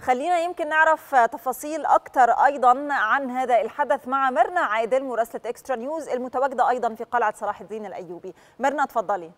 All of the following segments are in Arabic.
خلينا يمكن نعرف تفاصيل أكثر أيضا عن هذا الحدث مع مرنا عادل مراسلة إكسترا نيوز المتواجدة أيضا في قلعة صلاح الدين الأيوبي مرنا تفضلي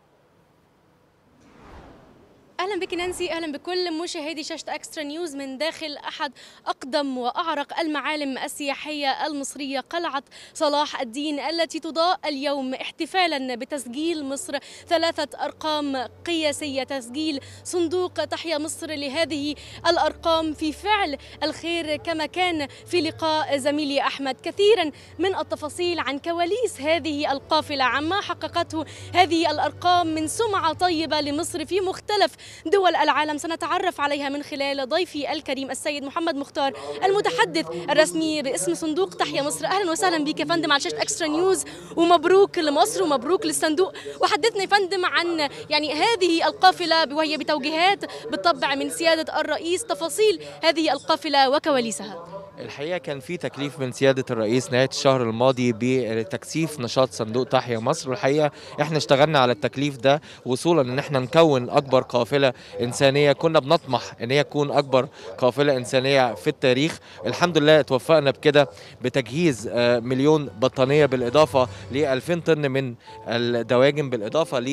اهلا بك نانسي اهلا بكل مشاهدي شاشه اكسترا نيوز من داخل احد اقدم واعرق المعالم السياحيه المصريه قلعه صلاح الدين التي تضاء اليوم احتفالا بتسجيل مصر ثلاثه ارقام قياسيه تسجيل صندوق تحيا مصر لهذه الارقام في فعل الخير كما كان في لقاء زميلي احمد كثيرا من التفاصيل عن كواليس هذه القافله عما حققته هذه الارقام من سمعه طيبه لمصر في مختلف دول العالم سنتعرف عليها من خلال ضيفي الكريم السيد محمد مختار المتحدث الرسمي باسم صندوق تحيا مصر اهلا وسهلا بك يا فندم على شاشه اكسترا نيوز ومبروك لمصر ومبروك للصندوق وحدثنا يا فندم عن يعني هذه القافله وهي بتوجيهات بالطبع من سياده الرئيس تفاصيل هذه القافله وكواليسها الحقيقه كان في تكليف من سياده الرئيس نهايه الشهر الماضي بتكثيف نشاط صندوق تحيا مصر والحقيقه احنا اشتغلنا على التكليف ده وصولا ان احنا نكون اكبر قافله انسانيه كنا بنطمح ان هي تكون اكبر قافله انسانيه في التاريخ الحمد لله توفقنا بكده بتجهيز آه، مليون بطانيه بالاضافه ل 2000 طن من الدواجن بالاضافه ل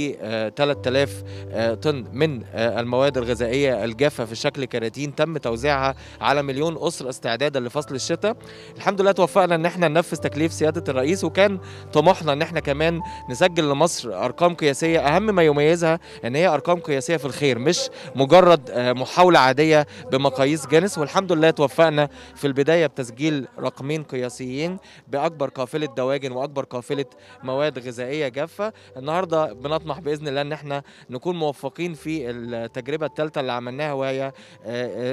3000 آه، آه، طن من المواد الغذائيه الجافه في شكل كراتين تم توزيعها على مليون اسره استعدادا فصل الشتاء الحمد لله توفقنا ان احنا ننفذ تكليف سياده الرئيس وكان طموحنا ان احنا كمان نسجل لمصر ارقام قياسيه اهم ما يميزها ان هي ارقام قياسيه في الخير مش مجرد آه، محاوله عاديه بمقاييس جنس والحمد لله توفقنا في البدايه بتسجيل رقمين قياسيين باكبر قافله دواجن واكبر قافله مواد غذائيه جافه النهارده بنطمح باذن الله ان احنا نكون موفقين في التجربه الثالثه اللي عملناها وهي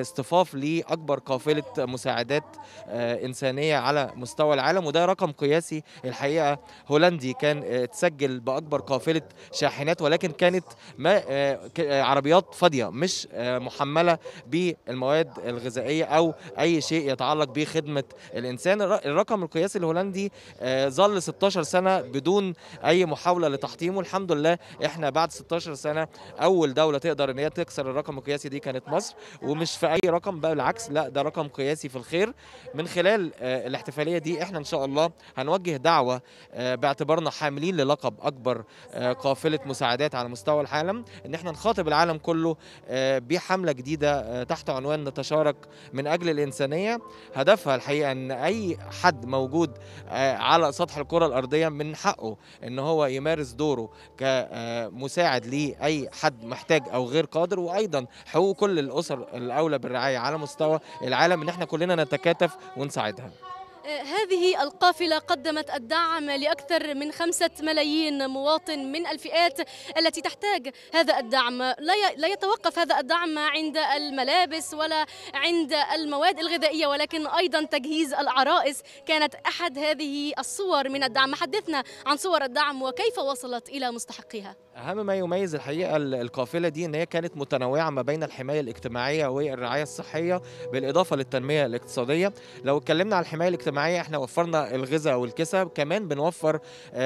اصطفاف آه، آه، لاكبر قافله مساعدات آه، إنسانية على مستوى العالم وده رقم قياسي الحقيقة هولندي كان آه، تسجل بأكبر قافلة شاحنات ولكن كانت ما آه، عربيات فاضية مش محملة بالمواد الغذائية أو أي شيء يتعلق بخدمة الإنسان الرقم القياسي الهولندي ظل 16 سنة بدون أي محاولة لتحطيمه الحمد لله إحنا بعد 16 سنة أول دولة تقدر إن هي تكسر الرقم القياسي دي كانت مصر ومش في أي رقم بقى بالعكس لا ده رقم قياسي في الخير من خلال آه، الاحتفاليه دي احنا ان شاء الله هنوجه دعوه آه، باعتبارنا حاملين للقب اكبر آه، قافله مساعدات على مستوى العالم ان احنا نخاطب العالم كله بحمله جديده تحت عنوان نتشارك من اجل الانسانيه هدفها الحقيقه ان اي حد موجود على سطح الكره الارضيه من حقه ان هو يمارس دوره كمساعد لاي حد محتاج او غير قادر وايضا حقوق كل الاسر الاولى بالرعايه على مستوى العالم ان احنا كلنا نتكلم تتكاتف ونساعدها هذه القافلة قدمت الدعم لأكثر من خمسة ملايين مواطن من الفئات التي تحتاج هذا الدعم لا يتوقف هذا الدعم عند الملابس ولا عند المواد الغذائية ولكن أيضا تجهيز العرائس كانت أحد هذه الصور من الدعم حدثنا عن صور الدعم وكيف وصلت إلى مستحقيها أهم ما يميز الحقيقة القافلة دي أن هي كانت متنوعة ما بين الحماية الاجتماعية والرعاية الصحية بالإضافة للتنمية الاقتصادية لو اتكلمنا على الحماية الاجتماعية الاجتماعيه احنا وفرنا الغذاء والكسى كمان بنوفر آه،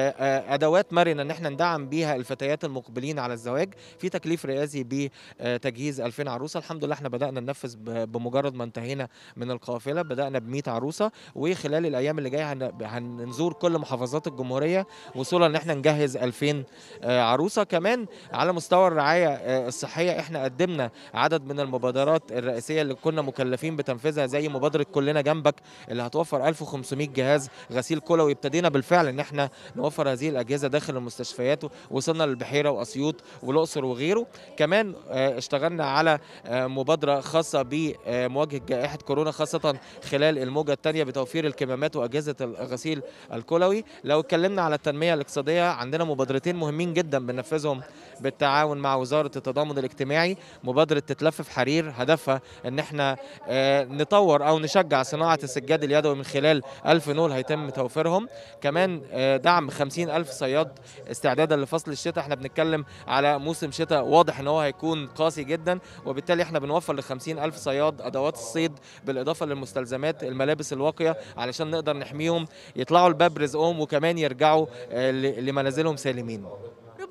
آه، ادوات مرنه ان احنا ندعم بيها الفتيات المقبلين على الزواج في تكليف رئاسي بتجهيز آه، 2000 عروسه الحمد لله احنا بدانا ننفذ بمجرد ما انتهينا من القافله بدانا ب 100 عروسه وخلال الايام اللي جايه هنزور كل محافظات الجمهوريه وصولا ان احنا نجهز 2000 عروسه كمان على مستوى الرعايه الصحيه احنا قدمنا عدد من المبادرات الرئيسيه اللي كنا مكلفين بتنفيذها زي مبادره كلنا جنبك اللي هتوفر 1000 1500 جهاز غسيل كلوي ابتدينا بالفعل ان احنا نوفر هذه الاجهزه داخل المستشفيات وصلنا للبحيره واسيوط والاقصر وغيره كمان آه، اشتغلنا على آه، مبادره خاصه بمواجهه جائحه كورونا خاصه خلال الموجه الثانيه بتوفير الكمامات واجهزه الغسيل الكلوي لو اتكلمنا على التنميه الاقتصاديه عندنا مبادرتين مهمين جدا بننفذهم بالتعاون مع وزاره التضامن الاجتماعي مبادره تتلفف حرير هدفها ان احنا آه، نطور او نشجع صناعه السجاد اليدوي من خلال خلال 1000 نول هيتم توفيرهم كمان آه، دعم 50000 صياد استعدادا لفصل الشتاء احنا بنتكلم على موسم شتاء واضح ان هو هيكون قاسي جدا وبالتالي احنا بنوفر ل 50000 صياد ادوات الصيد بالاضافه للمستلزمات الملابس الواقيه علشان نقدر نحميهم يطلعوا الباب رزقهم وكمان يرجعوا آه، لمنازلهم سالمين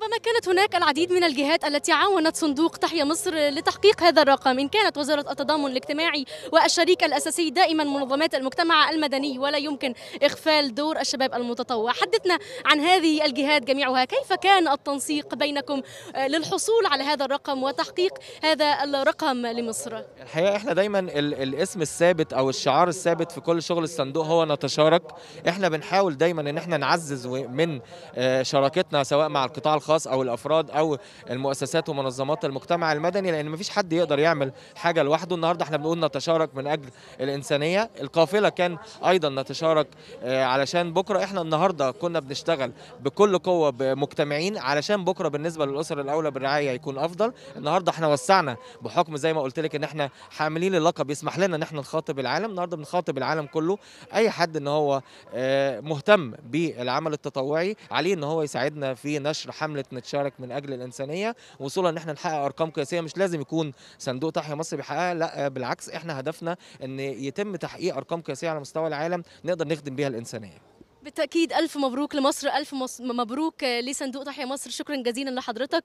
ربما كانت هناك العديد من الجهات التي عاونت صندوق تحيا مصر لتحقيق هذا الرقم إن كانت وزارة التضامن الاجتماعي والشريك الأساسي دائما منظمات المجتمع المدني ولا يمكن إغفال دور الشباب المتطوع حدثنا عن هذه الجهات جميعها كيف كان التنسيق بينكم للحصول على هذا الرقم وتحقيق هذا الرقم لمصر الحقيقة احنا دايما الاسم الثابت أو الشعار الثابت في كل شغل الصندوق هو نتشارك احنا بنحاول دايما ان احنا نعزز من آه، شراكتنا سواء مع القطاع الخاص الاشخاص او الافراد او المؤسسات ومنظمات المجتمع المدني لان مفيش حد يقدر يعمل حاجه لوحده النهارده احنا بنقول نتشارك من اجل الانسانيه القافله كان ايضا نتشارك آه، علشان بكره احنا النهارده كنا بنشتغل بكل قوه مجتمعين علشان بكره بالنسبه للاسر الاولى بالرعايه يكون افضل النهارده احنا وسعنا بحكم زي ما قلت لك ان احنا حاملين اللقب يسمح لنا ان احنا نخاطب العالم النهارده بنخاطب العالم كله اي حد ان هو آه، مهتم بالعمل التطوعي عليه ان هو يساعدنا في نشر حمله بنات نتشارك من اجل الانسانيه وصولا ان احنا نحقق ارقام قياسيه مش لازم يكون صندوق تحيا مصر بيحققها لا بالعكس احنا هدفنا ان يتم تحقيق ارقام قياسيه على مستوى العالم نقدر نخدم بيها الانسانيه بالتاكيد الف مبروك لمصر الف مبروك لصندوق تحيا مصر شكرا جزيلا لحضرتك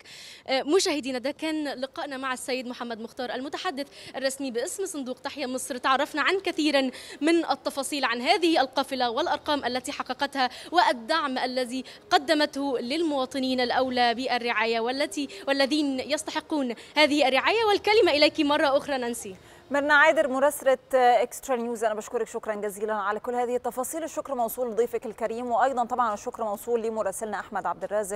آه، مشاهدينا ده كان لقائنا مع السيد محمد مختار المتحدث الرسمي باسم صندوق تحيا مصر تعرفنا عن كثيرا من التفاصيل عن هذه القافله والارقام التي حققتها والدعم الذي قدمته للمواطنين الاولى بالرعايه والتي والذين يستحقون هذه الرعايه والكلمه اليك مره اخرى نانسي مرنا عادر مراسلة اكسترا نيوز انا بشكرك شكرا جزيلا على كل هذه التفاصيل الشكر موصول لضيفك الكريم وايضا طبعا الشكر موصول لمراسلنا احمد عبد الرازق